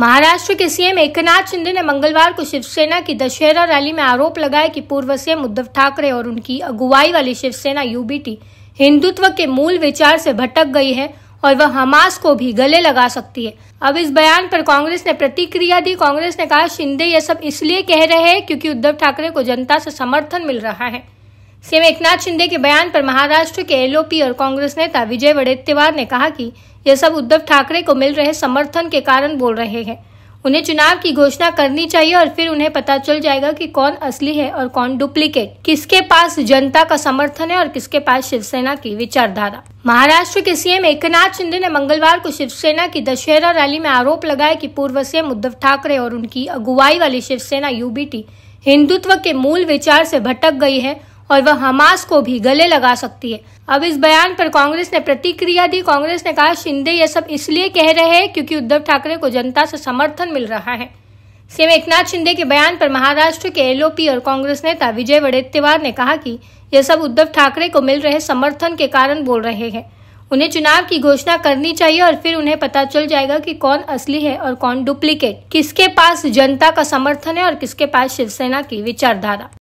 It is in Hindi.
महाराष्ट्र के सीएम एकनाथ शिंदे ने मंगलवार को शिवसेना की दशहरा रैली में आरोप लगाया कि पूर्व सीएम उद्धव ठाकरे और उनकी अगुवाई वाली शिवसेना यूबीटी हिंदुत्व के मूल विचार से भटक गई है और वह हमास को भी गले लगा सकती है अब इस बयान पर कांग्रेस ने प्रतिक्रिया दी कांग्रेस ने कहा शिंदे यह सब इसलिए कह रहे हैं क्योंकि उद्धव ठाकरे को जनता से समर्थन मिल रहा है सीएम एकनाथ शिंदे के बयान पर महाराष्ट्र के एलओपी और कांग्रेस नेता विजय वडेत्तीवार ने कहा कि यह सब उद्धव ठाकरे को मिल रहे समर्थन के कारण बोल रहे हैं उन्हें चुनाव की घोषणा करनी चाहिए और फिर उन्हें पता चल जाएगा कि कौन असली है और कौन डुप्लीकेट किसके पास जनता का समर्थन है और किसके पास शिवसेना की विचारधारा महाराष्ट्र के सीएम एकनाथ शिंदे ने मंगलवार को शिवसेना की दशहरा रैली में आरोप लगाया कि पूर्व सीएम उद्धव ठाकरे और उनकी अगुवाई वाली शिवसेना यूबीटी हिंदुत्व के मूल विचार से भटक गई है और वह हमास को भी गले लगा सकती है अब इस बयान पर कांग्रेस ने प्रतिक्रिया दी कांग्रेस ने कहा शिंदे ये सब इसलिए कह रहे हैं क्योंकि उद्धव ठाकरे को जनता से समर्थन मिल रहा है सीएम एकनाथ शिंदे के बयान पर महाराष्ट्र के एलओपी और कांग्रेस नेता विजय वडेतेवार ने कहा कि यह सब उद्धव ठाकरे को मिल रहे समर्थन के कारण बोल रहे हैं उन्हें चुनाव की घोषणा करनी चाहिए और फिर उन्हें पता चल जाएगा कि कौन असली है और कौन डुप्लीकेट किसके पास जनता का समर्थन है और किसके पास शिवसेना की विचारधारा